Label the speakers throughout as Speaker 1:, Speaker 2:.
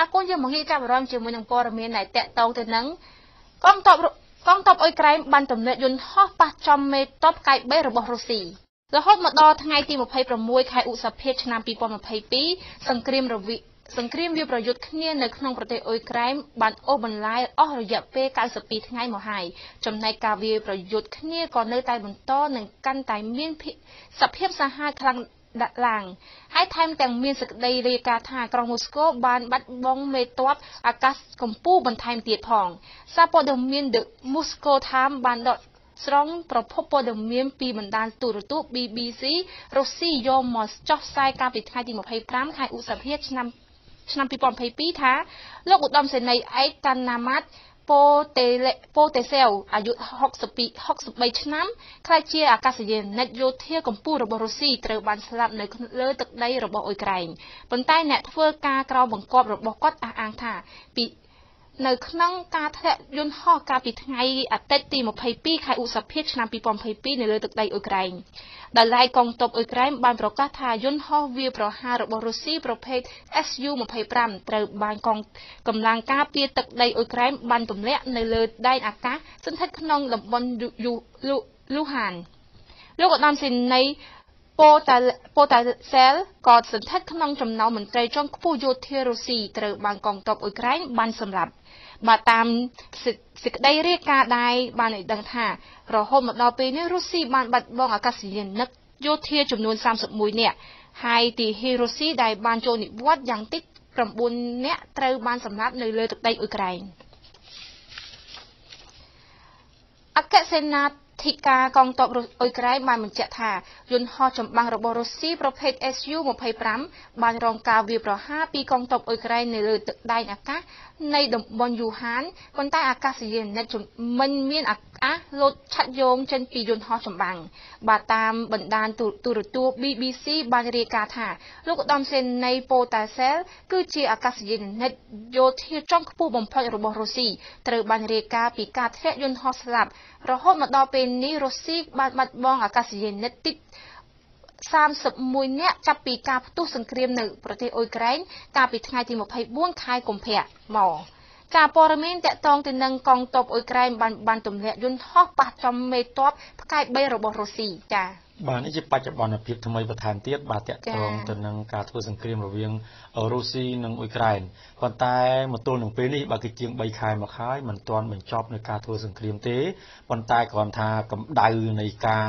Speaker 1: អរគុណយើងមកងាយចាប់អារម្មណ៍ជាមួយនឹងព័ត៌មានដែលតកតងទៅនឹងកងទ័ពកងទ័ពអ៊ុយក្រែនបានទំនើបយន្តហោះប៉ះចំមេតបកៃបេរបស់រុស្ស៊ីរហូតមកដល់ថ្ងៃទី26ខែឧសភាឆ្នាំ2022សង្គ្រាមរវិសង្គ្រាមវាប្រយុទ្ធគ្នានៅក្នុងប្រទេសអ៊ុយក្រែនបានអូសបន្លាយអស់រយៈពេល92ថ្ងៃមកហើយចំណែកការវាប្រយុទ្ធគ្នាក៏នៅតែបន្តនិងកាន់តែមានសភាពសាហាវខ្លាំងដាក់ឡើង ហើយថែមទាំងមានសេចក្តីរាយការណ៍ថាក្រុងមូស្គូ បានបាត់បង់មេតបអាកាសកម្ពុជាបន្ថែមទៀតផង សារព័ត៌មាន The Moscow Times បានដកស្រង់ប្រភពព័ត៌មានពីបណ្ដាញទូរទស្សន៍ BBC រុស្ស៊ីយកមកចុះផ្សាយកាលពីថ្ងៃទី25ខែឧសភាឆ្នាំ ឆ្នាំ2022ថាលោកឧត្តមសេនីយ៍អេកតាណាម៉ាត់ពោតេលេពោតេសែវអាយុ62 63ឆ្នាំខ្លាចជាអាកាសយានិកយោធាកម្ពុជារបស់រុស្ស៊ីត្រូវបានស្លាប់នៅលើទឹកដីរបស់អ៊ុយក្រែនប៉ុន្តែអ្នកធ្វើការក្រោមបង្គាប់របស់គាត់អះអាងថាពីនៅក្នុងការធ្លាក់យន្តហោះកាលពីថ្ងៃអាទិត្យទី22ខែឧសភាឆ្នាំ2022នៅលើទឹកដីអ៊ុយក្រែនដោយឡែកកងទ័ពអ៊ុយក្រែនបានប្រកាសថាយន្តហោះវាយប្រហាររបស់រុស្ស៊ីប្រភេទ Su-25 ត្រូវបានកងកម្លាំងការពារទឹកដីអ៊ុយក្រែនបានទម្លាក់នៅលើដែនអាកាសស្ថិតក្នុងតំបន់លូហានលោកឧត្តមសេនីយ៍ពលតែពលតែសែលក៏សន្តិដ្ឋក្នុងចំណោមមន្ត្រីជាន់ខ្ពស់យោធារុស្ស៊ីត្រូវបានកងទ័ពអ៊ុយក្រែនបានសម្លាប់បើតាមសេចក្តីរាយការណ៍ដែរបានឲ្យដឹងថារហូតមកដល់ពេលនេះរុស្ស៊ីបានបាត់បង់អាកាសយានិកយោធាចំនួន31នាក់ហើយទីហេរុស៊ីដែលបានចូលនិវត្តន៍យ៉ាងតិច9នាក់ត្រូវបានសម្លាប់នៅលើទឹកដីអ៊ុយក្រែនអគ្គសេនាធិការកងទ័ពអ៊ុយក្រែនបានបញ្ជាក់ថាយន្តហោះចម្បាំងរបស់រុស្ស៊ីប្រភេទ Su-25 បានរងការវាយប្រហារពីកងទ័ពអ៊ុយក្រែននៅលើទឹកដែកអាកាសនៃតំបន់យូហានប៉ុន្តែអាកាសយានិតមិនមានអាកាសលោតឆាត់យោងចេញពីយន្តហោះចម្បាំងបាទតាមបណ្ដាញទូរទស្សន៍ BBC បានរាយការណ៍ថាលោកឧត្តមសេនីយ៍ប៉ូតាសែលគឺជាអាកាសយានិតយោធាចុងខ្ពស់បំផុតរបស់រុស្ស៊ីត្រូវបានរាយការណ៍ពីការធ្លាក់យន្តហោះស្លាប់រហូតមកដល់ពេលនេះរុស្ស៊ីបានបាត់បង់អាកាសយានិតតិច31នាក់ចាប់ពីការផ្ទុះសង្គ្រាមនៅប្រទេសអ៊ុយក្រែនកាលពីថ្ងៃទី24ខែកុម្ភៈមកការព័ត៌មានតកតងទៅនឹងកងទ័ពអ៊ុយក្រែនបានបានទម្លាក់យន្តហោះប៉ះចំមេតបផ្កាយ3របស់រុស្ស៊ីចា៎
Speaker 2: បាទនេះជាបច្ចុប្បន្នភាពថ្មីបន្ថែមទៀតបាទតកតងទៅនឹងការធ្វើសង្គ្រាមរវាងរុស្ស៊ីនិងអ៊ុយក្រែនប៉ុន្តែមកទល់នឹងពេលនេះបាទគឺជាង3ខែមកហើយមិនទាន់បញ្ចប់នៅការធ្វើសង្គ្រាមទេប៉ុន្តែគ្រាន់ថាកម្ដៅនៃការ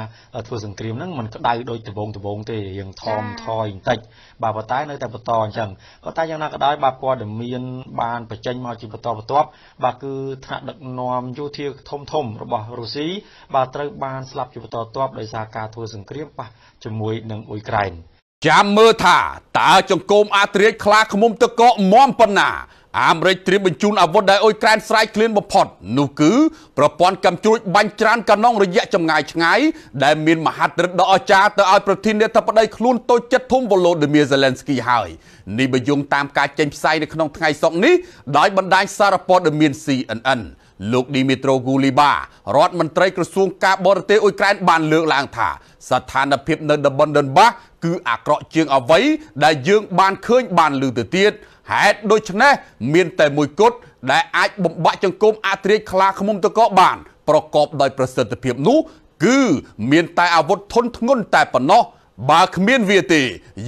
Speaker 2: ធ្វើសង្គ្រាមហ្នឹងមិនក្ដៅដោយដំបងដំបងទេរៀងថមថយបន្តិចបាទប៉ុន្តែ នៅតែបន្តអញ្ចឹងប៉ុន្តែយ៉ាងណាក៏ដោយបាទព័ត៌មានបានបញ្ចេញមកជាបន្តបន្ទាប់បាទគឺថ្នាក់ដឹកនាំយោធាធំធំ របស់រុស្ស៊ីបាទត្រូវបានស្លាប់ជាបន្តបន្ទាប់ដោយសារការធ្វើសង្គ្រាមង្គ្រាមប៉ះជាមួយ
Speaker 3: នឹងអ៊ុយក្រែនចាំមើលថាតើចង្គមអាត្រៀតខ្លាឃុំទឹកកកមមប៉ុណ្ណាអាមេរិកត្រៀមបញ្ជូនអាវុធដែលអ៊ុយក្រែនស្រែកឃ្លានបំផុតនោះគឺប្រព័ន្ធកម្មជួយបាញ់ច្រានកាណុងរយៈចម្ងាយឆ្ងាយដែលមានមហិទ្ធិឫទ្ធិដ៏អស្ចារ្យទៅឲ្យប្រធានាធិបតីខ្លួនតូចចិត្តធំវ៉ូឡូឌីមៀសេឡែនស្គីហើយនេះបញ្យងតាមការចេញផ្សាយនៅក្នុងថ្ងៃសុក្រនេះដោយបណ្ដាញសារព័ត៌មាន CNN លោកឌីមីត្រូគូលីបា រដ្ឋមន្ត្រីក្រសួងការបរទេសអ៊ុយក្រែនបានលើកឡើងថាស្ថានភាពនៅតំបន់ដុនបាសគឺអាក្រក់ជាងអ្វី ដែលយើងបានឃើញបាន លើទៅទៀតហេតុដូច្នេះមានតែមួយគត់ដែលអាចបំបាក់ចង្គមអត្រាខ្លាឃុំតកបាន ប្រកបដោយប្រសិទ្ធភាពនោះគឺ មានតែអាវុធធនធ្ងន់តែប៉ុណ្ណោះបើគ្មានវាទេ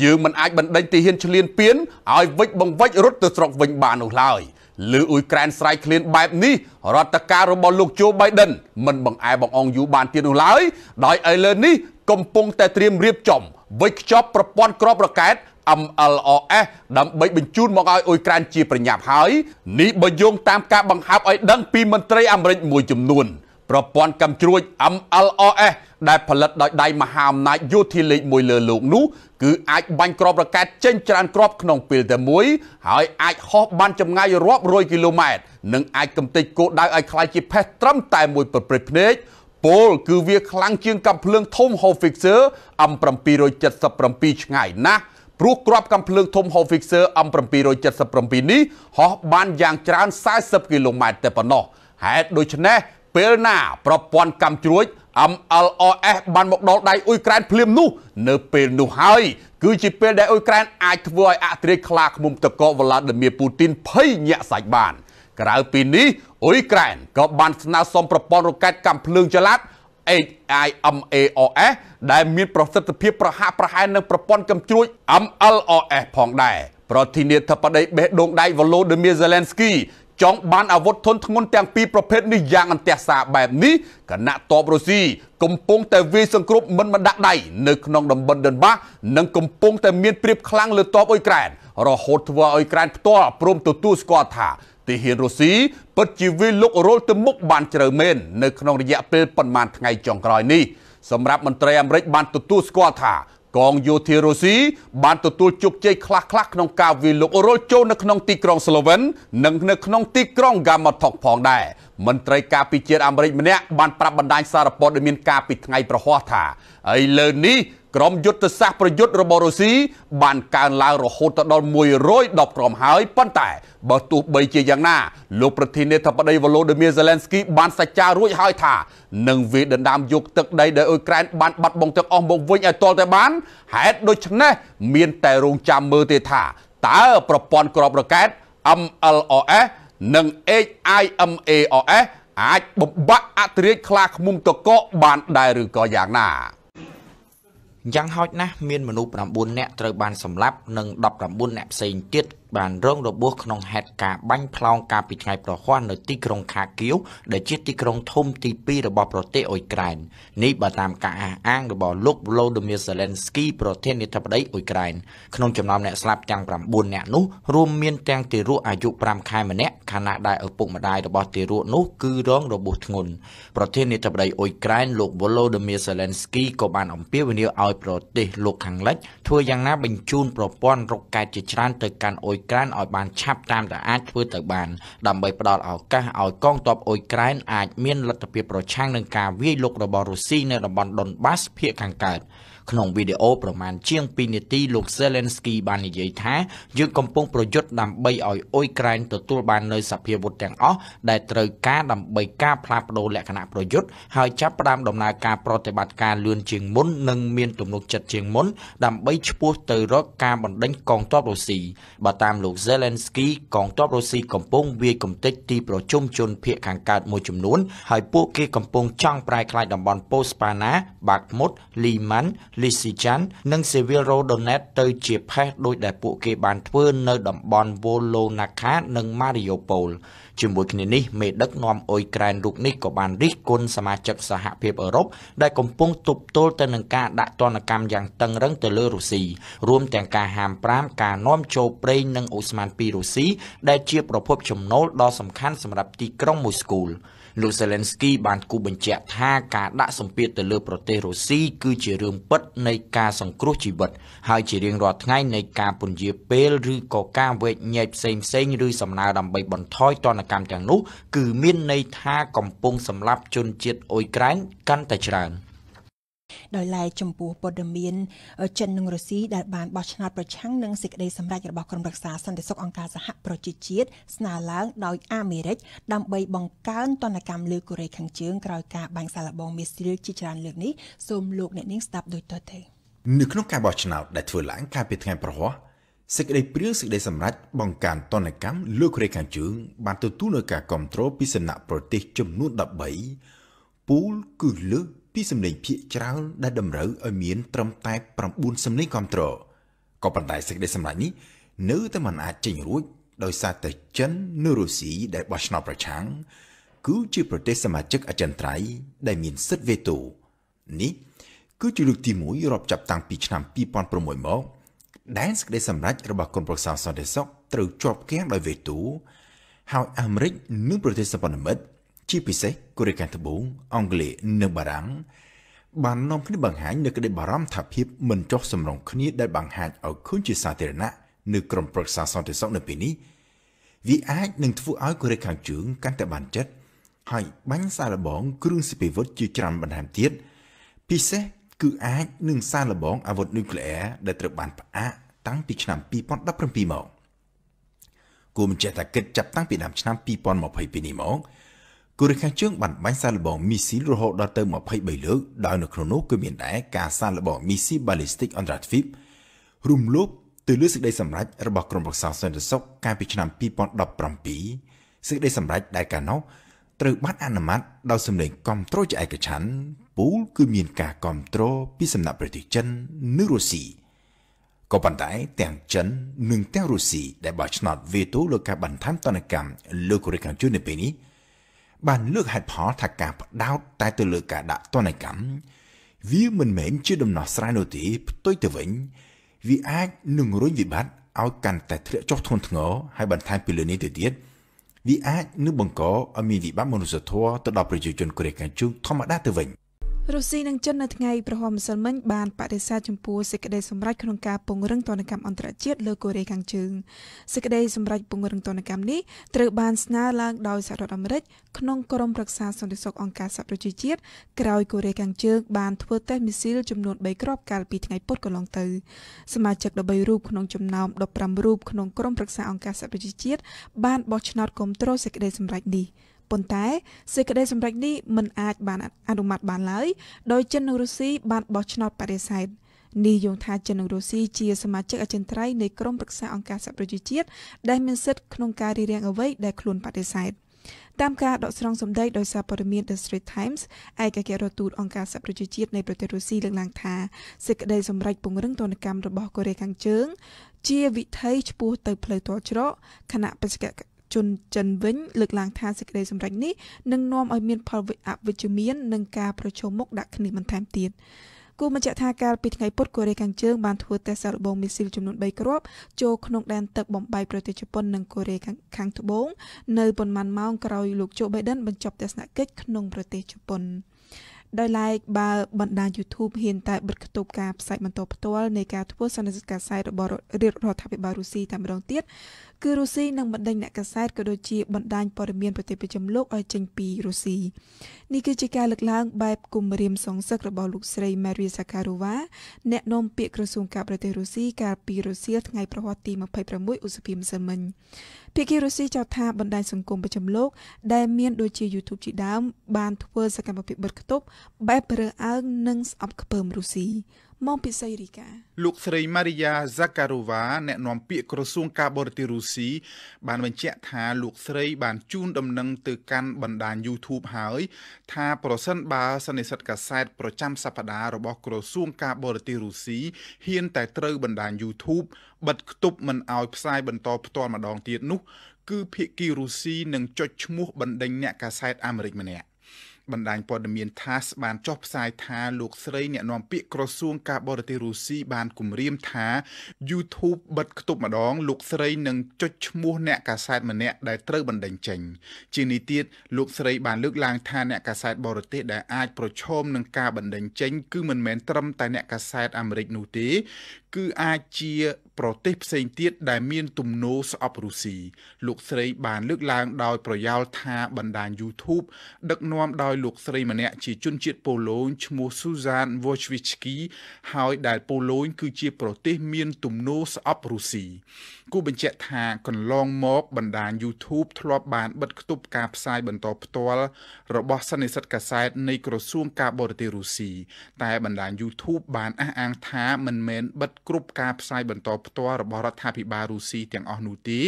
Speaker 3: យើងមិនអាចបណ្ដេញទីហ៊ានឆ្លៀនពៀនឲ្យវិច្ចបង្វិច្ចរត់ទៅស្រុកវិញបាននោះឡើយ។ឬអ៊ុយក្រែនស្រ័យឃ្លានបែបនេះរដ្ឋការរបស់លោកโจ Biden មិនបង្អែបង្អងយូរបានទៀតនោះឡើយដោយឥឡូវនេះកំពុងតែត្រៀមរៀបចំ វិច្ចខ្ចប់ប្រព័ន្ធក្របរកែត MLOS ដើម្បីបញ្ជូនមកឲ្យអ៊ុយក្រែនជាប្រញាប់ហើយនេះបើយោងតាមការបង្ហើបឲ្យដឹងពីមន្ត្រីអាមេរិកមួយចំនួនប្រព័ន្ធកម្មជ្រួច MLRS ដែល ផលិតដោយដៃមហាអំណាចយោធាលេខ1លើលោកនោះគឺអាចបាញ់គ្រាប់រ៉ុកែតចេញច្រើនគ្រាប់ក្នុងពេលតែមួយ ហើយអាចហោះបានចម្ងាយរាប់រយគីឡូម៉ែត្រនិងអាចកំទេចគោលដៅឲ្យคล้ายជាផេះត្រឹមតែមួយប្រព្រឹត្តភ្នែកពលគឺវាខ្លាំងជាងកាំភ្លើងធំ Hall Fixer M777 ឆ្ងាយណាស់ព្រោះគ្រាប់កាំភ្លើងធំ Hall Fixer M777 នេះហោះបានយ៉ាងច្រើន40គីឡូម៉ែត្រតែប៉ុណ្ណោះហេតុដូច្នេះពេលណាប្រព័ន្ធកម្មជ្រួច MLOS បានមកដល់ដៃអ៊ុយក្រែន ភ្លាមនោះនៅពេលនោះហើយ គឺជាពេលដែលអ៊ុយក្រែនអាចធ្វើឲ្យអត្រីកខ្លាឃុំតកោវ្លាឌីមៀពូទីនភ័យញាក់សាច់បានក្រៅពីនេះអ៊ុយក្រែនក៏បាន ស្នើសុំប្រព័ន្ធរ៉ុកែតកាំភ្លើងចល័ត HIMARS ដែលមានប្រសិទ្ធភាពប្រហាក់ប្រហែលនឹងប្រព័ន្ធកំជ្រួច MLOS ផងដែរប្រធានាធិបតី បេះដូងដៃវ៉ូឡូឌីមៀសេឡែនស្គីចង់បានអាវុធធនធ្ងន់ទាំងពីរប្រភេទនេះយ៉ាងអន្ទះសាបែបនេះគណៈតបរុស្ស៊ីកំពុង តែវាយសង្គ្រប់មិនបណ្ដាក់ដៃនៅក្នុងតំបន់ដិនបាសនិងកំពុងតែមានព្រៀបខ្លាំងលើតបអ៊ុយក្រែនរហូតធ្វើអ៊ុយក្រែនផ្ទាល់ព្រមទទួលស្គាល់ថាទាហានរុស្ស៊ីពិតជាវាយលុករលទៅមុខបានជ្រៅមែននៅក្នុងរយៈពេលប៉ុន្មានថ្ងៃចុងក្រោយនេះសម្រាប់មន្ត្រីអាមេរិកបានទទួលស្គាល់ថាកងយោធារុស្ស៊ីបានទទួលជោគជ័យខ្លះៗក្នុងការវាយលុករុលចូលនៅក្នុងទីក្រុងស្លូវិននិងនៅក្នុងទីក្រុងហ្គាម៉ាថុកផងដែរមន្ត្រីការពារជាតិអាមេរិកម្នាក់បានប្រាប់បណ្ដាញសារព័ត៌មានការពីថ្ងៃប្រហោះថាឥឡូវនេះក្រុមយុទ្ធសាស្ត្រប្រយុទ្ធរបស់រុស្ស៊ីបានកើនឡើងរហូតដល់110ក្រុមហើយប៉ុន្តែបើទោះបីជាយ៉ាងណាលោកប្រធានាធិបតីវ៉ូឡូឌីមៀហ្សេឡែនស្គីបានសច្ចារួចហើយថានឹងវាដណ្ដើមយកទឹកដីដែលអ៊ុយក្រែនបានបាត់បង់ទាំងអស់មកវិញឲ្យទាល់តែបានហេតុដូច្នេះមានតែរងចាំមើលទេថាតើប្រព័ន្ធក្របរកែត MLRS និង HIMARS អាចបំបាក់អធិរាជខ្លាឃុំតកកបានដែរឬក៏យ៉ាងណាយ៉ាងហោចណាស
Speaker 4: ់មានមនុស្ស9នាក់ត្រូវបានសម្លាប់និង19នាក់ផ្សេងទៀតបានរងរបួសក្នុងហេតុការណ៍បាញ់ផ្លោងកាលពីថ្ងៃប្រហ័សនៅទីក្រុងខាគៀវដែលជាទីក្រុង ធំ ទី2របស់ប្រទេសអ៊ុយក្រែននេះបើតាមការអះអាងរបស់លោក Volodymyr Zelensky ប្រធានាធិបតីអ៊ុយក្រែនក្នុងចំណោមអ្នកស្លាប់ទាំង9នាក់នោះរួមមានទាំងទារកអាយុ5ខែម្នាក់ខណៈដែលឪពុកម្ដាយរបស់ទារកនោះគឺរងរបួសធ្ងន់ប្រធានាធិបតីអ៊ុយក្រែនលោក Volodymyr Zelensky ក៏បានអំពាវនាវឲ្យប្រទេសលោកខាងលិចធ្វើយ៉ាងណាបញ្ជូនប្រព័ន្ធរកកែតជាច្រើនទៅកាន់អ៊ុយក្រានឲ្យបានឆាប់តាមដែលអាចធ្វើទៅបានដើម្បីផ្ដល់ឱកាសឲ្យកងទ័ពអ៊ុយក្រែនអាចមានលទ្ធភាពប្រឆាំងនឹងការវាយលុករបស់រុស្ស៊ីនៅតំបន់ដុនបាសភាគខាងកើត។ក្នុងវីដេអូប្រមាណជាង2នាទីលោក Zelensky បាននិយាយថាយើងកំពុងប្រយុទ្ធដើម្បីឲ្យអ៊ុយក្រែនទទួលបាននូវសភាវុធទាំងអស់ដែលត្រូវការដើម្បីការផ្លាស់ប្ដូរលក្ខណៈប្រយុទ្ធហើយចាប់ផ្ដើមដំណើរការប្រតិបត្តិការលឿនជាងមុននិងមានទំនុកចិត្តជាងមុនដើម្បីឈ្មោះទៅរកការបណ្ដេញកងទ័ពរុស្ស៊ីបើតាមលោក Zelensky កងទ័ពរុស្ស៊ីកំពុងវាយកំទេចទីប្រជុំជនភៀកខាងកើតមួយចំនួនហើយពួកគេកំពុងចង់ប្រែក្លាយតំបន់ប៉ូស្ប៉ាណាបាក់មុតលីម៉ាន់លីស៊ីចាន់និងសេវីលរ៉ូដូណេតទៅជាផេះដោយដែលពួកគេបានធ្វើនៅតំបន់វ៉ូឡូណាខានិងម៉ារីយ៉ូប៉ូលជាមួយគ្នានេះមេដឹកនាំអ៊ុយក្រែនរូបនេះក៏បានរិះគន់សមាជិកសហភាពអឺរ៉ុបដែលកំពុងទប់ទល់ទៅនឹងការដាក់ទណ្ឌកម្មយ៉ាងតឹងរឹងទៅលើរុស្ស៊ីរួមទាំងការហាមប្រាមការនាំចូលប្រេងនិងអូស្មန်ពីរុស្ស៊ីដែល ជា ប្រភពចំណូលដ៏សំខាន់សម្រាប់ទីក្រុងមូស្គូលោក Zelensky បានគូបញ្ជាក់ថាការដាក់សម្ពាធទៅលើ ប្រទេសរុស្ស៊ីគឺជារឿងពិតនៃការសង្គ្រោះជីវិតហើយជារៀងរាល់ថ្ងៃនៃការពន្យាពេលឬក៏ការវេចញែកផ្សេងផ្សេង ឬសំណើដើម្បីបន្ថយទណ្ឌកម្មទាំងនោះគឺមានន័យថាកំពុងសម្លាប់ ជនជាតិអ៊ុយក្រែនកាន់តែច្រើន។
Speaker 1: ដោយឡែកចំពោះព័ត៌មានចិននិងរុស្ស៊ីដែលបានបោះឆ្នោតប្រឆាំងនឹងសេចក្តីសម្រេចរបស់ក្រុមរក្សាសន្តិសុខអង្គការសហប្រជាជាតិស្នើឡើងដោយអាមេរិកដើម្បីបង្កើនទណ្ឌកម្មលើកូរ៉េខាងជើងក្រោយការបាញ់សាឡបងមីស្រីលជាច្រើនលើកនេះសូមលោកអ្នកនាងស្ដាប់ដូចតទៅ
Speaker 5: នៅក្នុងការបោះឆ្នោតដែលធ្វើឡើងកាលពីថ្ងៃប្រហោះសេចក្តីព្រាងសេចក្តីសម្រេចបង្ការតនកម្មលើកូរ៉េខាងជើងបានទទួលនៅការគ្រប់គ្រងពីសំណាក់ប្រទេសចំនួន13ពូលគឺលើសពីសម្លេងភៀកច្រើនដែលតម្រូវឲ្យមានត្រឹមតែ9សម្លេងគ្រប់ត្រ ក៏ប៉ុន្តែសេចក្តីសម្រេចនេះនៅតែមិនអាចចេញរួច ដោយសារតែចិននៅរុស្ស៊ីដែលបោះឆ្នោតប្រឆាំងគឺជាប្រទេសសមាជិកអចិន្ត្រៃយ៍ដែល មានសិទ្ធិវេតូនេះគឺជាលើកទី1រាប់ចាប់តាំងពីឆ្នាំ2006មក ដែលសេចក្តីសម្រេចរបស់គុនប្រសាសន្តិសុខត្រូវជាប់គាំងដោយវេតូហើយអាមេរិកនិងប្រទេសសម្ព័ន្ធមិត្តជាពិសេសកូរ៉េខាងត្បូងអង់គ្លេសនិងបារាំងបាននាំគ្នាបង្ហាញនៅក្តីបារម្ភថាភាពមិនចុះសម្រុងគ្នាដែលបង្ហាញឲ្យឃើញជាសាធារណៈនៅក្រមប្រឹក្សាសន្តិសុខនៅពេលនេះ វាអាចនឹងធ្វើឲ្យកូរ៉េខាងជើងកាន់តែបានចិត្តហើយបាញ់សារបងគ្រឿងស៊ីពីវុធជាច្រើនបន្ថែមទៀតពិសេសគឺអាច នឹង សារលបងអាវុធនុយក្លេអ៊ែរដែលត្រូវបានផ្អាកតាំងពីឆ្នាំ2017មកគូមិនចេះតែគិតចាប់តាំងពីឆ្នាំ2022នេះមកគូរខាជើងបានបាញ់សារល្បងមីស៊ីលរហូតដល់ទៅ23លើកដោយនៅក្នុងនោះគឺមានដែរការសារល្បងមីស៊ីបាល់លីស្ទិកអន្តរជាតិរំលោភទៅលើសេចក្តីសម្រេចរបស់ក្រមរក្សាសន្តិសុខកាលពីឆ្នាំ2017សេចក្តីសម្រេចដែលកាលនោះត្រូវបានអនុម័តដោយសម្លេងគាំទ្រជាឯកច្ឆ័ន្ទពូលគឺមានការគាំទ្រពីសំណាក់ប្រទេសចិននិងរុស្ស៊ីក៏ប៉ុន្តែទាំងចិននិងទាំងរុស្ស៊ីដែលបោះឆ្នោតវេតូលើការបន្ថែមតនកម្មលើកូរ៉េខាងជឿននៅពេលនេះបានលើកហេតុផលថាការផ្ដោតតែទៅលើការដាក់ទណ្ឌកម្មវាមិនមែនជាដំណោះស្រាយនោះទេផ្ទុយទៅវិញ វាអាចនឹងរុញវិបត្តិឲ្យកាន់តែធ្លាក់ចុះធ្ងន់ធ្ងរហើយបន្ថែមពីលើនេះទៅទៀតវាអាចនឹងបង្កឲ្យមានវិបត្តិមនុស្សធម៌ទៅដល់ប្រជាជនកូរ៉េខាងជើងធម្មតាទៅវិញ។
Speaker 6: រុស្ស៊ីនិងចិននៅថ្ងៃប្រហមម្សិលមិញបានបដិសេធចំពោះសេចក្តីសម្រេចក្នុងការពង្រឹងទណ្ឌកម្មអន្តរជាតិលើកូរ៉េខាងជើងសេចក្តីសម្រេចពង្រឹងទណ្ឌកម្មនេះត្រូវបានស្នើឡើងដោយសហរដ្ឋអាមេរិកក្នុងក្រុមប្រឹក្សាសន្តិសុខអង្គការសហប្រជាជាតិក្រោយកូរ៉េខាងជើងបានធ្វើតេស្តមីស៊ីលចំនួន3គ្រាប់កាលពីថ្ងៃពុធកន្លងទៅសមាជិក13រូបក្នុងចំណោម15រូបក្នុងក្រុមប្រឹក្សាអង្គការសហប្រជាជាតិបានបោះឆ្នោតគាំទ្រសេចក្តីសម្រេចនេះ។ប៉ុន្តែសេចក្តីសម្រេចនេះមិនអាចបានអនុម័តបានឡើយដោយចិននិងរុស្ស៊ីបានបោះឆ្នោតបដិសេធនេះយងថាចិននិងរុស្ស៊ីជាសមាជិកអចិន្ត្រៃយ៍នៃក្រុមប្រឹក្សាអង្គការសហប្រជាជាតិដែលមានសិទ្ធិក្នុងការរៀបរៀងអ្វីដែលខ្លួនបដិសេធតាមការដកស្រង់សម្ដីដោយសារព័ត៌មាន The Straits Times ឯកអគ្គរដ្ឋទូតអង្គការសហប្រជាជាតិនៃប្រទេសរុស្ស៊ីលើកឡើងថាសេចក្តីសម្រេចពង្រឹងទណ្ឌកម្មរបស់កូរ៉េខាងជើងជាវិថីឆ្ពោះទៅផ្លូវតច្រកខណៈបេសកជនចិនវិញលើកឡើងថាសេចក្តីសម្រេចនេះនឹងនាំឲ្យមានផលអវិជ្ជមាននិងការប្រឈមមុខដាក់គ្នាបន្ថែមទៀតគូបញ្ជាក់ថាកាលពីថ្ងៃពុធកូរ៉េខាងជើងបានធ្វើតេស្តសារបងមីស៊ីលចំនួន3គ្រាប់ចូលក្នុងដែនទឹកបំបីប្រទេសជប៉ុននិងកូរ៉េខាងត្បូងនៅប៉ុន្មានម៉ោងក្រោយលោកโจ Biden បញ្ចប់ទស្សនកិច្ចក្នុងប្រទេសជប៉ុនដោយឡែកបើបណ្ដា YouTube ហ៊ានតែបិទគតុបការផ្សាយបន្តផ្ទាល់នៃការធ្វើសន្និសីទការផ្សាយរបស់រាជរដ្ឋាភិបាលរុស្ស៊ីតែម្ដងទៀតគឺរុស្ស៊ីនឹងបណ្ដេញអ្នកកសែតក៏ដូចជាបណ្ដាញព័ត៌មានប្រទេសប្រចាំលោកឲ្យចេញពីរុស្ស៊ីនេះគឺជាការលើកឡើងបែបគំរាមសងសឹករបស់លោកស្រី Maria Zakharova អ្នកនាំពាក្យក្រសួងការបរទេសរុស្ស៊ីកាលពីរសៀលថ្ងៃប្រហ័សទី26ឧសភាម្សិលមិញភាគីរុស្ស៊ីចោទថាបណ្ដាញសង្គមប្រចាំលោកដែលមានដូចជា YouTube ជាដើមបានធ្វើសកម្មភាពបិទគប់បែបរើសអើងនិងស្អប់ខ្ពើមរុស្ស៊ីមកពីសៃរីកា
Speaker 7: លោកស្រី Maria Zakharova អ្នកនាំពាក្យក្រសួងការបរទេសរុស្ស៊ីបានបញ្ជាក់ថាលោកស្រី បានជូនដំណឹងទៅកាន់បណ្ដាញ YouTube ហើយ ថា ប្រសិនបើសន្និសិទកាសែតប្រចាំសប្ដាហ៍របស់ក្រសួងការបរទេសរុស្ស៊ីហ៊ានតែត្រូវបណ្ដាញ YouTube បិទគប់មិនឲ្យផ្សាយបន្តផ្ទាល់ម្ដងទៀតនោះគឺភៀកគីរុស្ស៊ីនឹងចុចឈ្មោះបណ្ដេញអ្នកកាសែតអាមេរិកម្នាក់បណ្ដាញព័ត៌មាន TASS បានចុះផ្សាយថាលោកស្រីអ្នកនាំពាក្យក្រសួងការបរទេសរុស្ស៊ីបានគម្រាមថា YouTube បិទគប់ម្ដងលោកស្រីនឹងចុចឈ្មោះអ្នកកាសែតម្នាក់ដែលត្រូវបណ្ដេញចេញជានេះទៀតលោកស្រីបានលើកឡើងថាអ្នកកាសែតបរទេសដែលអាចប្រឈមនឹងការបណ្ដេញចេញគឺមិនមែនត្រឹមតែអ្នកកាសែតអាមេរិកនោះទេ គឺអាចជាប្រទេសផ្សេងទៀតដែលមានទំនោរស្អប់រុស្ស៊ីលោកស្រីបានលើកឡើងដោយប្រយោលថាបណ្ដាញ YouTube ដឹកនាំដោយលោកស្រីម្នាក់ជាជនជាតិប៉ូឡូញឈ្មោះ Susan Wojcicki ហើយដែលប៉ូឡូញគឺជាប្រទេសមានទំនោរស្អប់រុស្ស៊ីគូបញ្ជាក់ថាកន្លងមកបណ្ដាញ YouTube ធ្លាប់បានបិទគប់ការផ្សាយបន្តផ្ទាល់របស់សន្និសិទកាសែតនៃក្រសួងការបរទេសរុស្ស៊ីតែបណ្ដាញ YouTube បានអះអាងថាមិនមែនបិទគ្រប់ការផ្សាយបន្តផ្ទាល់របស់រដ្ឋាភិបាលរុស្ស៊ីទាំងអស់នោះទេ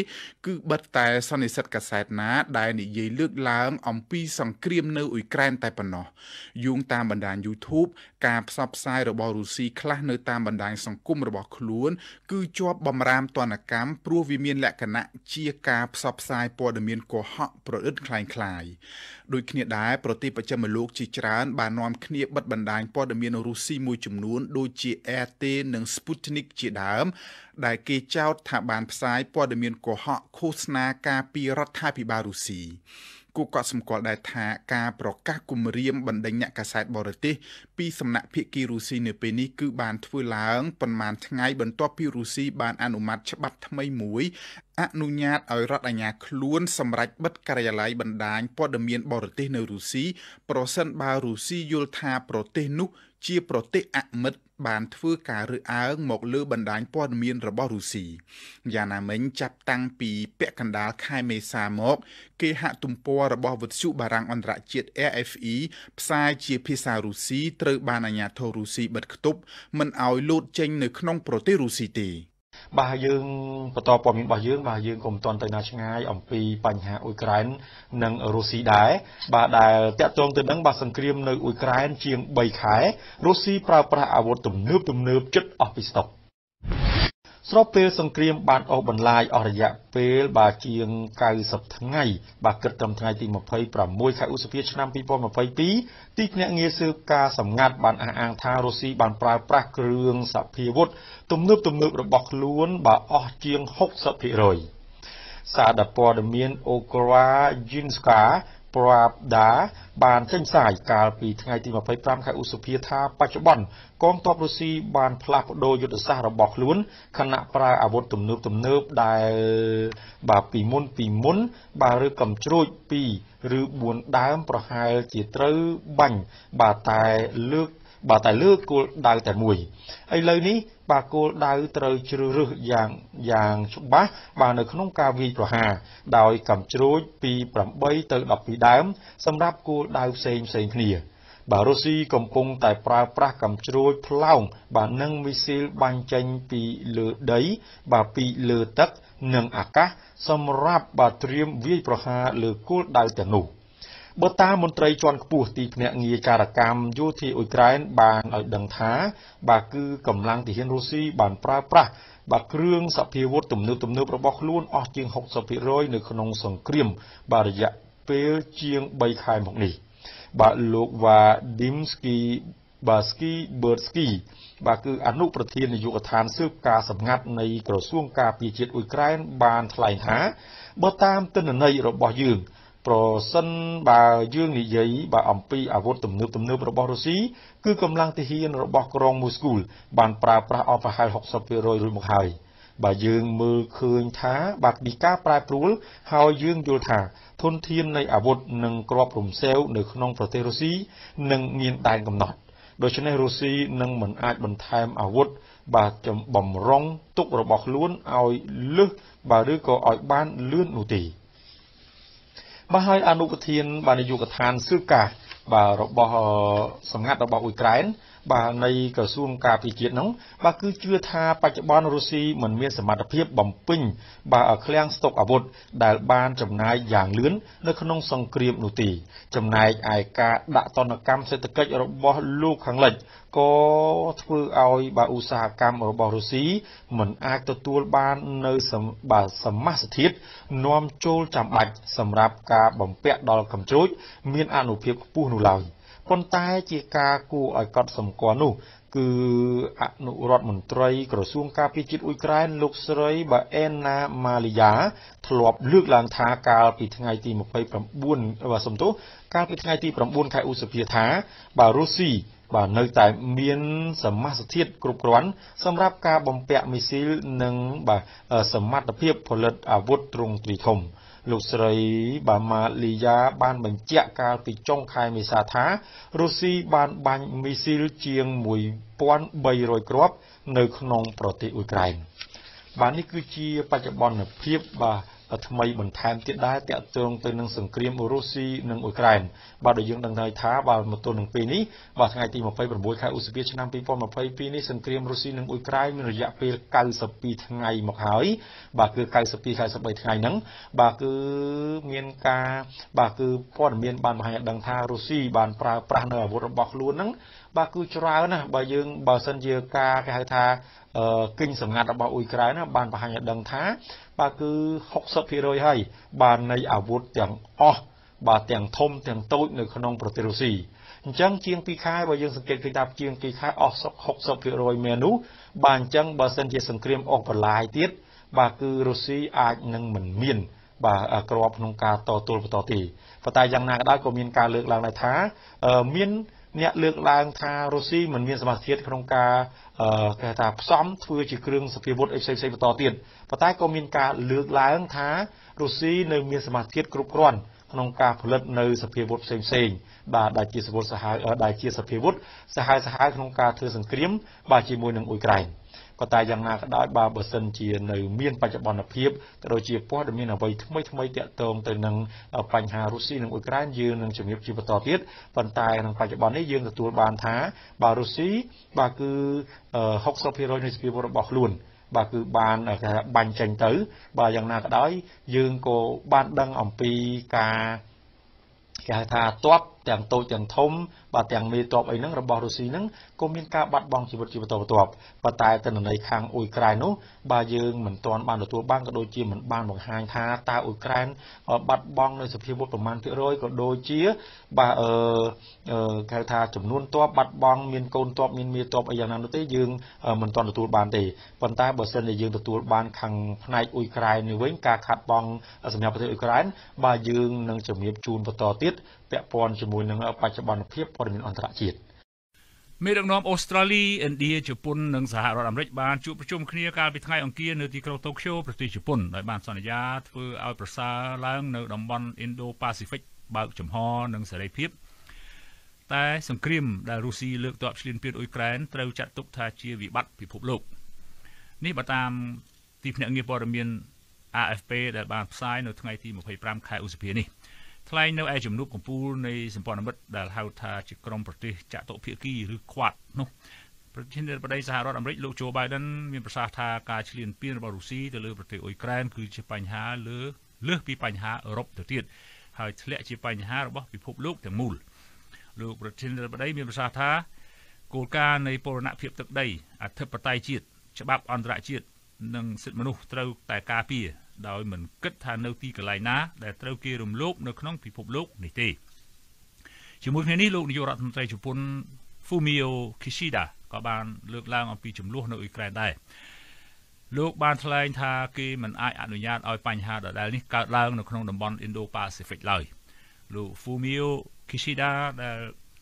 Speaker 7: គឺបិទតែសន្និសិទកាសែតណា ដែលនិយាយលើកឡើងអំពីសង្គ្រាមនៅអ៊ុយក្រែនតែប៉ុណ្ណោះយោងតាមបណ្ដាញ YouTube ការផ្សព្វផ្សាយរបស់រុស្ស៊ីខ្លះនៅតាមបណ្ដាញសង្គមរបស់ខ្លួនគឺជាប់បំរាមទណ្ឌកម្មព្រោះវាមានលក្ខណៈជាការផ្សព្វផ្សាយព័ត៌មានកុហកប្រឌិតคล้ายคล้ายដូចគ្នាដែរប្រទេសប្រចាំលោកជាច្រើនបាននាំគ្នាបិទបណ្ដាញព័ត៌មានរុស្ស៊ីមួយចំនួនដូចជា RT និង Sputnik ជាដើម ដែលគេចោទថាបានផ្សាយព័ត៌មានកុហកឃោសនាការពីរដ្ឋាភិបាលរុស្ស៊ីគួរកត់សម្គាល់ដែរថាការប្រកាសគម្រាមបណ្ដេញអ្នកកាសែតបរទេសពីសំណាក់ភាគីរុស្ស៊ីនៅពេលនេះគឺបានធ្វើឡើងប៉ុន្មានថ្ងៃបន្ទាប់ពីរុស្ស៊ីបានអនុម័តច្បាប់ថ្មីមួយអនុញ្ញាតឲ្យរដ្ឋអាជ្ញាខ្លួនសម្រេចបិទការិយាល័យបណ្ដាញព័ត៌មានបរទេសនៅរុស្ស៊ីប្រសិនបើរុស្ស៊ីយល់ថាប្រទេសនោះជាប្រទេសអមិត្តបានធ្វើការរើសអើងមកលើបណ្ដាញព័ត៌មានរបស់រុស្ស៊ីយ៉ាងណាមិញចាប់តាំងពីពាក់កណ្ដាលខែមេសាមក គេហទំព័ររបស់វិទ្យុបារាំងអន្តរជាតិ AFE ផ្សាយជាភាសារុស្ស៊ីត្រូវបានអាជ្ញាធររុស្ស៊ីបិទគប់មិនឲ្យលោតចេញនៅក្នុងប្រទេសរុស្ស៊ីទេបាទយើងបន្តព័ត៌មានរបស់យើងបាទយើងក៏មិនទាន់ទៅណាឆ្ងាយ
Speaker 2: អំពីបញ្ហាអ៊ុយក្រែននិងរុស្ស៊ីដែរបាទដែលតាក់ទងទៅនឹងបាទសង្គ្រាមនៅអ៊ុយក្រែន ជាង3ខែរុស្ស៊ីប្រើប្រាស់អាវុធទំនើប ទំនើបចិត្តអស់ពីស្តុកស្របពេលសង្គ្រាមបានអូសបន្លាយអស់រយៈពេលបាទជាង90ថ្ងៃបាទគិតត្រឹមថ្ងៃទី26ខែឧសភាឆ្នាំ2022ទីភ្នាក់ងារស៊ើបការសម្ងាត់បានអះអាងថារុស្ស៊ីបានប្រើប្រាស់គ្រឿងសភាវុធទំនើបទំនើបរបស់ខ្លួនបាទអស់ជាង60%សារដព័ត៌មានអូក្រាជីនស្កាប្រាប់ដាបានចេញផ្សាយកាលពីថ្ងៃទី25ខែឧសភាថាបច្ចុប្បន្នកងទ័ពរុស្ស៊ីបានផ្លាស់ប្តូរយុទ្ធសាស្ត្ររបស់ខ្លួនខណៈប្រើអាវុធទំនើបទំនើបដែលបាទពីមុនពីមុន បាទឬកំជ្រួច2ឬ4ដើមប្រហែលជាត្រូវបាញ់បាទតែលើកបាទតែលើគោលដៅតែមួយឥឡូវនេះបាទគោលដៅត្រូវជ្រើសរើសយ៉ាងយ៉ាងច្បាស់បាទនៅក្នុងការវាយប្រហារដោយកំជ្រួចពី8ទៅ12ដើមសម្រាប់គោលដៅផ្សេងផ្សេងគ្នាបាទរុស្ស៊ីកំពុងតែប្រើប្រាស់កំជ្រួចផ្លោងបាទនិងមីស៊ីលបាញ់ចេញពីលើដីបាទពីលើទឹកនិងអាកាសសម្រាប់បាទត្រៀមវាយប្រហារលើគោលដៅទាំងនោះ។បើតាមមន្ត្រីជាន់ខ្ពស់ទីភ្នាក់ងារការកម្មយោធាអ៊ុយក្រែនបានឲ្យដឹងថាបាទគឺកម្លាំងទាហានរុស្ស៊ីបានប្រើប្រាស់បាទគ្រឿងសភាវុធទំនើបទំនើបរបស់ខ្លួនអស់ជាង60%នៅក្នុងសង្គ្រាមបាទរយៈពេលជាង3ខែមកនេះបាទលោកវ៉ាឌីមស្គីបាស្គីបឺតស្គីបាទគឺអនុប្រធាននាយកដ្ឋានស៊ើបការសម្ងាត់នៃក្រសួងការពារជាតិអ៊ុយក្រែនបានថ្លែងថាបើតាមទិន្នន័យរបស់យើងប្រសិនបើយើងនិយាយបើអំពីអាវុធទំនើបទំនើបរបស់រុស្ស៊ីគឺកម្លាំងទាហានរបស់ក្រុងមូស្គូលបានប្រើប្រាស់អស់ប្រហែល60%រួចមកហើយបើយើងមើលឃើញថាបាត់ពីការប្រែប្រួលហើយយើងយល់ថាធនធាននៃអាវុធនិងគ្រាប់រំសេវនៅក្នុងប្រទេសរុស្ស៊ីនឹងមានដែនកំណត់ដូច្នេះរុស្ស៊ីនឹងមិនអាចបន្ថែមអាវុធបាទចំបំរុងទុករបស់ខ្លួនឲ្យលឹះបាទឬក៏ឲ្យបានលឿននោះទេ។បាទហើយអនុប្រធាន បាទនាយកដ្ឋានស៊ើបការបាទរបស់សម្ងាត់របស់អ៊ុយក្រែនបាទនៃក្រសួងការពារជាតិហ្នឹងបាទគឺជឿថាបច្ចុប្បន្នរុស្ស៊ីមិនមានសមត្ថភាពបំពេញបាទឃ្លាំងស្តុកអាវុធដែលបានចំណាយយ៉ាងលឿននៅក្នុងសង្គ្រាមនោះទេចំណែកឯការដាក់ទណ្ឌកម្មសេដ្ឋកិច្ចរបស់លោកខាងលិចក៏ធ្វើឲ្យបាទឧស្សាហកម្មរបស់រុស្ស៊ីមិនអាចទទួលបាននៅបាទសមាសធាតុនាំចូលចាំបាច់សម្រាប់ការបំពាក់ដល់កម្ពុជាមានអនុភាពខ្ពស់នោះឡើយ។ប៉ុន្តែជាការគួរឲ្យកត់សម្គាល់នោះ គឺអនុរដ្ឋមន្ត្រីក្រសួងការពារជាតិអ៊ុយក្រែន លោកស្រីបាអេណាម៉ាលីយ៉ាធ្លាប់ លើកឡើងថាកាលពីថ្ងៃទី29បាទសំទោសកាលពីថ្ងៃទី9ខែឧសភាថាបើរុស្ស៊ីបាទនៅតែមានសមាសធាតុគ្រប់គ្រាន់ សម្រាប់ការបំពាក់មីស៊ីលនិងបាទសមត្ថភាព ផលិត អាវុធទ្រង់ទ្រីធំ។លោកស្រី បាម៉ាលីយ៉ាបាន បញ្ជាក់កាលពីចុង ខែមេសាថារុស្ស៊ីបានបាញ់មីស៊ីលជាង1300គ្រាប់ នៅ ក្នុង ប្រទេសអ៊ុយក្រែនបាទនេះគឺជា បច្ចុប្បន្នភាពបាទថ្មីបន្ថែមទៀតដែរតាក់ទងទៅនឹងសង្គ្រាមរុស្ស៊ីនិងអ៊ុយក្រែនបាទដោយយើងដឹងហើយថាបាទមកទល់នឹងពេលនេះបាទថ្ងៃទី26ខែឧសភាឆ្នាំ2022នេះសង្គ្រាមរុស្ស៊ីនិងអ៊ុយក្រែនមានរយៈពេល92ថ្ងៃមកហើយបាទគឺ92 43ថ្ងៃហ្នឹងបាទគឺមានការបាទគឺព័ត៌មានបានបង្ហាញឲ្យដឹងថារុស្ស៊ីបានប្រើប្រាស់នៅអាវុធរបស់ខ្លួនហ្នឹងបាទគឺច្រើនណាស់បើយើងបើសិនជាការគេហៅថាគិញសម្ងាត់របស់អ៊ុយក្រែនបានបង្ហាញឲ្យដឹងថា បាទគឺ60%ហើយបាទនៃអាវុធទាំងអស់បាទទាំងធំទាំងតូច នៅក្នុងប្រទេសរុស្ស៊ីអញ្ចឹងជាង2ខែបើយើងសង្កេតឃើញថាជាង2ខែអស់60%មែននោះបាទអញ្ចឹងបើសិនជាសង្គ្រាមអស់បន្លាយទៀតបាទគឺរុស្ស៊ីអាចនឹងមិនមាន បាទក្របក្នុងការតទល់បន្តទេប៉ុន្តែយ៉ាងណាក៏ដោយក៏មាន ការលើកឡើងដែរថាមានអ្នកលើកឡើងថារុស្ស៊ីមិនមានសមត្ថភាពក្នុងការគេថាផ្សំធ្វើជាគ្រឿងសព្វាវុធអីផ្សេងៗបន្តទៀតប៉ុន្តែក៏មានការលើកឡើងថារុស្ស៊ីនៅ មានសមត្ថភាពគ្រប់គ្រាន់ក្នុងការផលិត នៅសភាវុធផ្សេងផ្សេងបាទដែលជាសភាវុធសហាយដែលជាសភាវុធសហាយសហាយក្នុងការធ្វើសង្គ្រាមបាទជាមួយនឹងអ៊ុយក្រែន។ក៏តែយ៉ាងណាក៏ដោយបើបើសិនជានៅមាន បច្ចុប្បន្នភាពក៏ដូចជាព័ត៌មានអ្វីថ្មីថ្មីតាក់ទងទៅនឹងបញ្ហារុស្ស៊ីនិងអ៊ុយក្រែនយើងនឹងជំរាបជាបន្តទៀតប៉ុន្តែក្នុងបច្ចុប្បន្ននេះយើងទទួលបានថាបើរុស្ស៊ីបាទគឺ60%នៃសភាវរបស់ខ្លួន បាទគឺបានគេថាបាញ់ចេញទៅបាទយ៉ាងណាក៏ដោយយើងក៏បានដឹងអំពីការគេហៅថាទ័ពទាំងតូចទាំងធំបាទទាំងមេតបអីហ្នឹងរបស់រុស្ស៊ីហ្នឹងក៏មានការបាត់បង់ជីវិតជាបន្តបន្ទាប់ប៉ុន្តែទិន្នន័យខាងអ៊ុយក្រែននោះបាទយើងមិនទាន់បានទទួលបានក៏ដូចជាមិនបានបង្ហាញថាតើអ៊ុយក្រែន បាត់បង់នៅសភាវុធប្រមាណភាគរយក៏ដូចជាបាទអឺគេថាចំនួនតបបាត់បង់មានកូនតបមានមេតបអីយ៉ាងណានោះទេយើងមិនទាន់ទទួលបានទេប៉ុន្តែបើសិនជាយើងទទួលបានខាងផ្នែកអ៊ុយក្រែននេះវិញការខាត់បងសម្រាប់ប្រទេសអ៊ុយក្រែនបាទយើងនឹងជំរាបជូនបន្តទៀតពាក់ព័ន្ធជាមួយនឹងបច្ចុប្បន្នភាពព័ត៌មានអន្តរជាតិ
Speaker 8: មេដឹកនាំអូស្ត្រាលីឥណ្ឌាជប៉ុននិងសហរដ្ឋអាមេរិកបានជួបប្រជុំគ្នាកាលពីថ្ងៃអង្គារនៅទីក្រុងតូក្យូប្រទេសជប៉ុនដោយបានសន្យាធ្វើឲ្យប្រសើរឡើងនៅតំបន់ Indo-Pacific បើកចំហនិងសេរីភាព តែ សង្គ្រាមដែលរុស្ស៊ីលើកទ័ពឈ្លានពានអ៊ុយក្រែនត្រូវចាត់ទុកថាជាវិបត្តិពិភពលោកនេះបើតាម ទីភ្នាក់ងារព័ត៌មាន AFP ដែលបានផ្សាយនៅថ្ងៃទី25ខែឧសភានេះថ្លែងនៅឯជំនួបកំពូលនៃសម្ព័ន្ធមិត្តដែលហៅថាជាក្រុមប្រទេសចតុភាគីឬ Quad នោះប្រធានាធិបតីសហរដ្ឋអាមេរិកលោក Joe Biden មានប្រសាសន៍ថាការឈ្លានពានរបស់រុស្ស៊ីទៅលើប្រទេសអ៊ុយក្រែនគឺជាបញ្ហាលើលើសពីបញ្ហាអឺរ៉ុបទៅទៀតហើយធ្លាក់ជាបញ្ហារបស់ពិភពលោកទាំងមូលលោកប្រធានាធិបតីមានប្រសាសន៍ថាគោលការណ៍នៃបូរណភាពទឹកដីអធិបតេយ្យជាតិច្បាប់អន្តរជាតិនិងសិទ្ធិមនុស្សត្រូវតែការពារដោយមិនគិតថានៅទីកន្លែងណាដែលត្រូវគេរំលោភនៅក្នុងពិភពលោកនេះទេជាមួយគ្នានេះលោកនាយករដ្ឋមន្ត្រីជប៉ុន Fumio Kishida ក៏បានលើកឡើងអំពីចំនួននៅអ៊ុយក្រែនដែរលោកបានថ្លែងថាគេមិនអាចអនុញ្ញាតឲ្យ បញ្ហាដដែលនេះកើតឡើង នៅក្នុងតំបន់ Indo-Pacific ឡើយលោក Fumio Kishida ដែល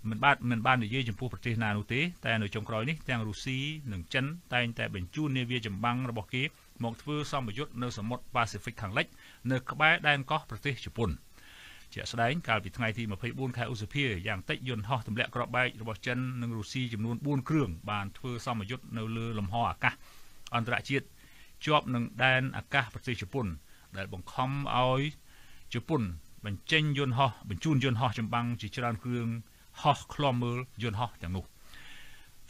Speaker 8: មិនបានមិនបាននិយាយចំពោះប្រទេសណានោះទេតែនៅចុងក្រោយនេះទាំងរុស្ស៊ីនិងចិនតែងតែបញ្ជូននាវាចម្បាំងរបស់គេមកធ្វើសម្ពយុទ្ធនៅសមុទ្រប៉ាស៊ីហ្វិកខាងលិចនៅក្បែរដែនកោះប្រទេសជប៉ុន ជាក់ស្ដែងកាលពីថ្ងៃទី24ខែឧសភាយ៉ាងតិចយន្តហោះទម្លាក់គ្រាប់បែករបស់ចិននិងរុស្ស៊ីចំនួន4គ្រឿងបានធ្វើសម្ពយុទ្ធនៅលើលំហអាកាសអន្តរជាតិជាប់នឹងដែនអាកាសប្រទេសជប៉ុនដែលបង្ខំឲ្យជប៉ុនបញ្ចេញយន្តហោះបញ្ជូនយន្តហោះចម្បាំងជាច្រើនគ្រឿងហោះឃ្លាំមើលយន្តហោះទាំងនោះ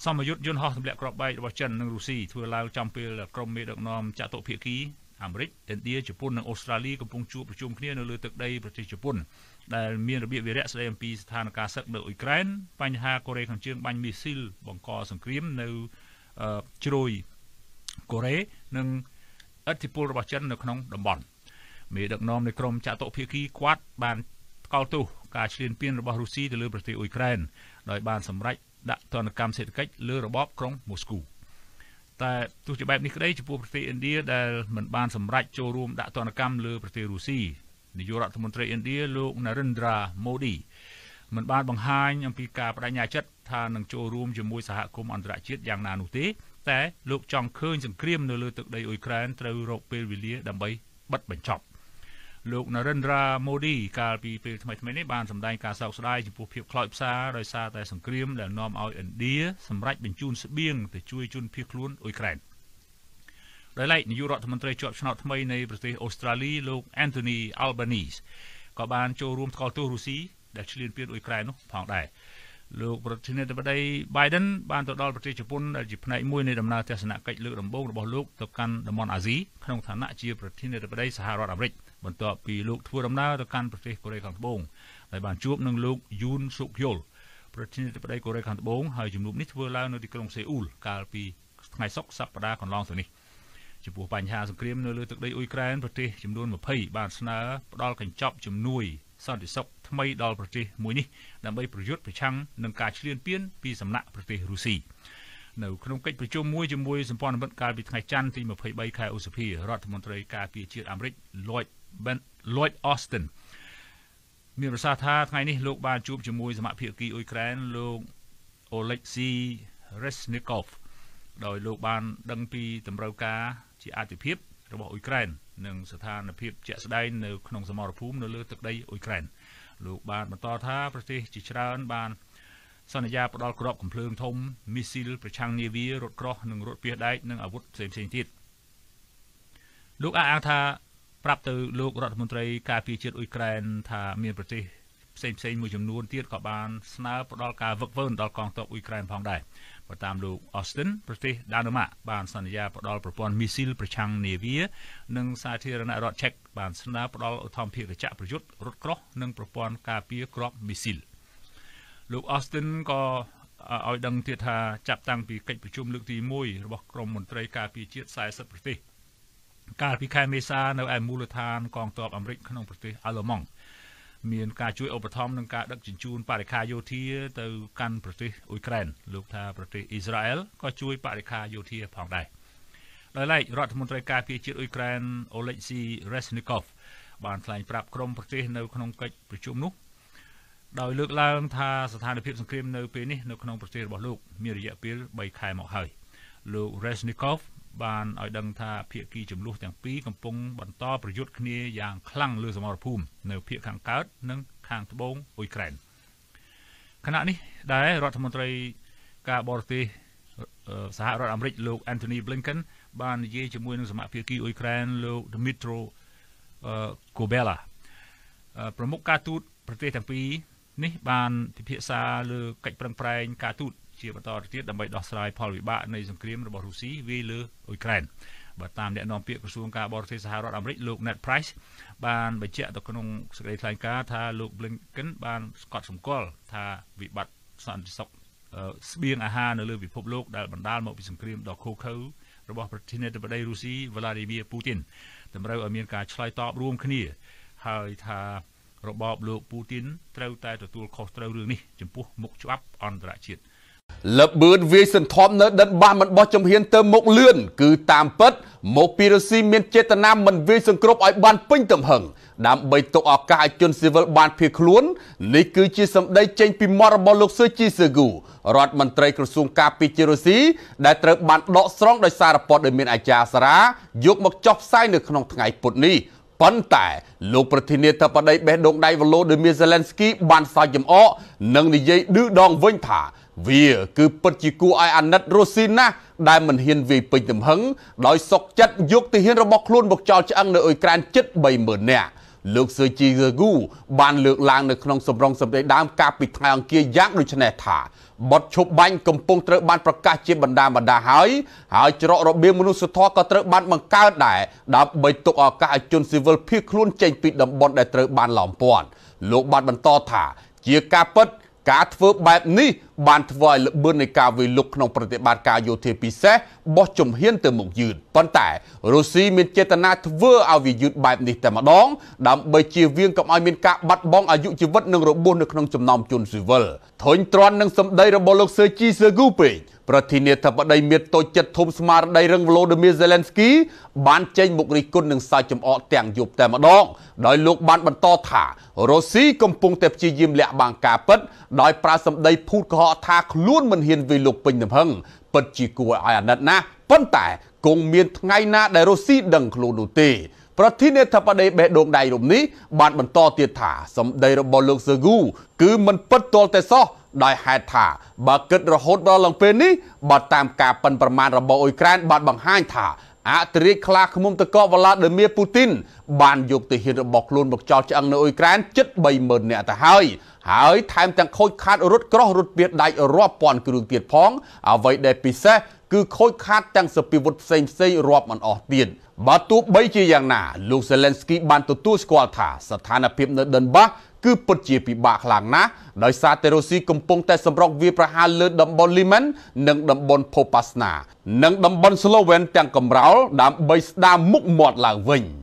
Speaker 8: សមយុទ្ធយន្តហោះទម្លាក់គ្រាប់បែករបស់ចិននិងរុស្ស៊ីធ្វើឡើងចំពេលក្រុមមេដឹកនាំចតុភាគីអាមេរិកឥណ្ឌាជប៉ុននិងអូស្ត្រាលីកំពុងជួបប្រជុំគ្នានៅលើទឹកដីប្រទេសជប៉ុនដែលមានរបៀបវារៈស្ដីអំពីស្ថានភាពសឹកនៅអ៊ុយក្រែនបញ្ហាកូរ៉េខាងជើងបាញ់មីស៊ីលបង្កសង្គ្រាមនៅជ្រោយកូរ៉េនិងអធិបុលរបស់ចិននៅក្នុងតំបន់មេដឹកនាំនៃក្រមចតុភាគីគាត់បានកោតទោសការឈ្លានពានរបស់រុស្ស៊ីទៅលើប្រទេសអ៊ុយក្រែនដោយបានសម្រេចដាក់ទណ្ឌកម្មសេដ្ឋកិច្ចលើរបបក្រុងម៉ូស្គូតែទោះជាបែបនេះក្តីចំពោះប្រទេសឥណ្ឌាដែលមិន បានសម្រេចចូលរួមដាក់ទណ្ឌកម្មលើប្រទេសរុស្ស៊ីនាយករដ្ឋមន្ត្រីឥណ្ឌាលោក Narendra Modi មិន បាន បង្ហាញអំពីការបដិញ្ញាចិត្តថានឹងចូលរួមជាមួយសហគមន៍អន្តរជាតិយ៉ាងណានោះទេតែលោកចង់ឃើញសង្គ្រាមនៅលើទឹកដីអ៊ុយក្រែនត្រូវរកពេលវេលាដើម្បីបិទបញ្ចប់លោកនរិន្ទ្រាម៉ូឌីកាលពីពេលថ្មីៗនេះបានសម្ដែងការសោកស្ដាយចំពោះភាពខ្លោចផ្សាដោយសារតែសង្គ្រាមដែលនាំឲ្យឥណ្ឌាសម្រេចបញ្ជូនស្បៀងទៅជួយជនភៀសខ្លួនអ៊ុយក្រែនដោយឡែកនាយករដ្ឋមន្ត្រីជាប់ឆ្នោតថ្មីនៃប្រទេសអូស្ត្រាលីលោក Anthony Albanese ក៏បានចូលរួមថ្កោលទោសរុស្ស៊ីដែលឈ្លានពានអ៊ុយក្រែននោះផងដែរលោកប្រធានាធិបតី Biden បានទៅដល់ប្រទេសជប៉ុនដែលជាផ្នែកមួយនៃដំណើរទស្សនកិច្ចលើកដំបូងរបស់លោកទៅកាន់តំបន់អាស៊ីក្នុងឋានៈជាប្រធានាធិបតីសហរដ្ឋអាមេរិក។បន្ទាប់ពីលោកធ្វើដំណើរទៅកាន់ប្រទេសកូរ៉េខាងត្បូងហើយបានជួបនឹងលោកយូនសុកយល់ប្រធានាធិបតីកូរ៉េខាងត្បូងហើយជំនួបនេះធ្វើឡើងនៅទីក្រុងសេអ៊ូលកាលពីថ្ងៃសុក្រសប្តាហ៍កន្លងទៅនេះចំពោះបញ្ហាសង្គ្រាម នៅលើទឹកដីអ៊ុយក្រែនប្រទេសចំនួន20បានស្នើផ្ដល់កញ្ចប់ជំនួយសន្តិសុខថ្មី ដល់ប្រទេសមួយនេះដើម្បីប្រយុទ្ធប្រឆាំងនឹងការឈ្លានពានពីសំណាក់ប្រទេសរុស្ស៊ីនៅ ក្នុងកិច្ចប្រជុំមួយជាមួយសម្ព័ន្ធមិត្តកាលពីថ្ងៃច័ន្ទទី23ខែឧសភារដ្ឋមន្ត្រីការពារជាតិអាមេរិក Lloyd Lloyd Austin មានប្រសាសន៍ថាថ្ងៃនេះលោកបានជួបជាមួយសមាភិកីអ៊ុយក្រែនលោក Oleksiy Reznikov ដោយលោកបាន ដឹងពី តម្រូវការ ជាអាទិភាព របស់អ៊ុយក្រែននិងស្ថានភាពជាក់ស្ដែងនៅក្នុងសមរភូមិនៅលើទឹកដីអ៊ុយក្រែន លោកបានបន្តថា ប្រទេស ជាច្រើន បានសន្យាផ្ដល់គ្រាប់កំភ្លើងធំមីស៊ីលប្រឆាំងនាវារថក្រោះនិងរថពាសដែកនិងអាវុធផ្សេងៗទៀតលោកអះអាងថាប្រាប់ទៅលោករដ្ឋមន្ត្រី ការពារជាតិអ៊ុយក្រែន ថាមានប្រទេសផ្សេងផ្សេងមួយចំនួនទៀតក៏បានស្នើផ្ដល់ការវឹកវើដល់កងទ័ពអ៊ុយក្រែនផងដែរបើតាមលោក Austin ប្រទេស ដាណឺម៉ាកបានសន្យាផ្ដល់ប្រព័ន្ធមីស៊ីលប្រឆាំងនាវា និងសាធារណរដ្ឋឆែកបានស្នើផ្ដល់ឧទ្ធម្ភាគរចៈប្រយុទ្ធរថក្រោះនិងប្រព័ន្ធការពារគ្រាប់មីស៊ីលលោក Austin ក៏ឲ្យដឹងទៀតថាចាប់តាំងពីកិច្ចប្រជុំលើកទី1របស់ក្រុមមន្ត្រីការពារជាតិ40ប្រទេសកាលពីខែមេសានៅឯមូលដ្ឋានកងទ័ពអាមេរិកក្នុងប្រទេសអាល្លឺម៉ង់មានការជួយឧបត្ថម្ភនិងការដឹកជញ្ជូនបរិខាយោធាទៅកាន់ប្រទេសអ៊ុយក្រែន លោកថាប្រទេសអ៊ីស្រាអែលក៏ជួយបរិខាយោធាផងដែរដោយឡែករដ្ឋមន្ត្រីការពារជាតិអ៊ុយក្រែនអូលេកស៊ីរ៉េសនីកូវបានថ្លែងប្រាប់ក្រុមប្រទេសនៅក្នុងកិច្ចប្រជុំនោះ ដោយលើកឡើងថាស្ថានភាពសង្គ្រាមនៅពេលនេះនៅក្នុងប្រទេសរបស់លោកមានរយៈពេល3ខែមកហើយលោក Resnikov បានឲ្យដឹងថាភៀកគីចំនួនទាំងពីរកំពុងបន្តប្រយុទ្ធគ្នាយ៉ាងខ្លាំងលើសមរភូមិនៅភៀកខាងកើតនិងខាងត្បូងអ៊ុយក្រែនខណៈនេះដែររដ្ឋមន្ត្រីការបរទេសសហរដ្ឋអាមេរិកលោក Anthony Blinken បាននិយាយជាមួយនឹងសមាភិកីអ៊ុយក្រែនលោក Dmytro Kobela ប្រមុខការទូតប្រទេសទាំងពីរនេះបានពិភាក្សាលើកិច្ចប្រឹងប្រែងការទូតជាបន្តទៅទៀតដើម្បីដោះស្រាយផលវិបាកនៃសង្គ្រាមរបស់រុស្ស៊ីវាយលើអ៊ុយក្រែនបាទតាមអ្នកនាំពាក្យក្រសួងការបរទេសសហរដ្ឋអាមេរិកលោក Ned Price បានបញ្ជាក់ទៅក្នុងសេចក្តីថ្លែងការណ៍ថាលោក Blinken បានស្កត់សម្គាល់ថាវិបត្តិសន្តិសុខស្បៀងអាហារនៅលើពិភពលោកដែលបណ្ដាលមកពីសង្គ្រាមដ៏ឃោរឃៅរបស់ប្រធានាធិបតីរុស្ស៊ី Vladimir Putin តម្រូវឲ្យមានការឆ្លើយតបរួមគ្នា ហើយថារបបលោកពូទីនត្រូវតែទទួលខុសត្រូវរឿងនេះចំពោះ មុខច្បាប់អន្តរជាតិ។
Speaker 3: លបឿនវាយសន្ធប់នៅដិន បាសមិនបោះចំហៀនទៅមុខលឿនគឺតាមពិតមកពីរុស្ស៊ីមានចេតនាមិនវាយសង្គ្រប់ឲ្យបានពេញទំហឹងដើម្បីទុកឱកាសឲ្យជនស៊ីវិលបានភៀសខ្លួននេះគឺជាសម្ដីចេញពីមាត់របស់លោកស៊ឺជីស៊ឺហ្គូរដ្ឋមន្ត្រីក្រសួងការពារជារុស្ស៊ីដែលត្រូវបានដកស្រង់ដោយសារពតដែលមានអាចារ្យសារ៉ាយកមកចុះផ្សាយនៅក្នុងថ្ងៃពុធនេះប៉ុន្តែលោកប្រធានាធិបតីបេះដូងដៃវ៉ូឡូឌីមៀសេឡែនស្គី បានសើចចំអកនិងនិយាយឌឺដងវិញថាវាគឺពិតជាគួរឲ្យអាណិតរស់ស៊ីណាស់ដែលមិនហ៊ានវាយពេញទំហឹងដោយសុកចិត្តយកទាហានរបស់ខ្លួនមកចោលឆ្អឹងនៅអ៊ុយក្រែនជិត30000នាក់លោកស៊ឺជីហ្គូបានលើកឡើងនៅក្នុងសម្រងសម្ដីដើមកាលពីថ្ងៃអង្គារយ៉ាងដូចនេះថាបទឈប់បាញ់កំពុងត្រូវបានប្រកាសជាបណ្ដាបណ្ដាហើយហើយច្រករបៀងមនុស្សធម៌ក៏ត្រូវបានបង្កើតដែរដើម្បីទុកឱកាសឲ្យជនស៊ីវិលភៀសខ្លួនចេញពីតំបន់ដែលត្រូវបានឡោមព័ទ្ធលោកបានបន្តថា ជាការពិតការធ្វើបែបនេះបានធ្វើឲ្យល្បឿននៃការវាយលុកក្នុងប្រតិបត្តិការយោធាពិសេសបោះជំហានទៅមុខយឺតប៉ុន្តែរុស្ស៊ីមានចេតនាធ្វើឲ្យវាយឺតបែបនេះតែម្ដងដើម្បីជៀសវាងកុំឲ្យមានការបាត់បង់អាយុជីវិតនិងរបួសនៅក្នុងចំណោមជនស៊ីវិលធុញទ្រាន់នឹងសម្ដីរបស់លោកសឺជីសឺគូពេកប្រធានាធិបតីមានតូចចិត្តធំស្មារតីរឹងវ្លូឌីមៀសេឡែនស្គីបានចេញមុខរិះគន់នឹងសើចចំអកទាំងយប់តែម្ដងដោយលោកបានបន្តថារុស្ស៊ីកំពុងតែព្យាយាមលាក់បាំងការពិតដោយប្រើសម្ដីភូតកុហកថាខ្លួនមិនហ៊ានវាយលុកពេញទំហឹងពិតជាគួរឲ្យអាណិតណាស់ប៉ុន្តែគង់មានថ្ងៃណាដែលរុស្ស៊ីដឹងខ្លួននោះទេប្រធានាធិបតីបេះដូងដៃរំនេះបានបន្តទៀតថាសម្ដីរបស់លោកស៊ើហ្គូគឺមិនពិតទាល់តែសោះដោយហេតុថាបើគិតរហូតដល់ឡើងពេលនេះបើតាមការប៉ិនប្រមាណរបស់អ៊ុយក្រែនបានបង្ហាញថាអត្រាខ្លាឃុំតកវឡាឌីមៀពូទីនបានយកទាហានរបស់ខ្លួនមកចោលឆ្អឹងនៅអ៊ុយក្រែនជិត30000នាក់ទៅហើយហើយថែមទាំងខូចខាតរថក្រោះរថពាដាច់រាប់ពាន់គ្រឿងទៀតផង អ្វីដែលពិសេសគឺខូចខាតទាំងសពិវុធផ្សេងផ្សេងរាប់មិនអស់ទៀតបើទោះបីជាយ៉ាងណា លោកសេឡិនស្គីបានទទួលស្គាល់ថាស្ថានភាពនៅដិនបាសគឺពិតជាពិបាកខ្លាំងណាស់ដោយសារតែរុស្ស៊ីកំពុងតែសម្រុកវាប្រហារលើតំបន់លីម៉ិននិងតំបន់ផូប៉ាស្ណានិងតំបន់ស្លូវែនទាំងកំរោលដើម្បីស្ដារមុខមាត់ឡើងវិញ។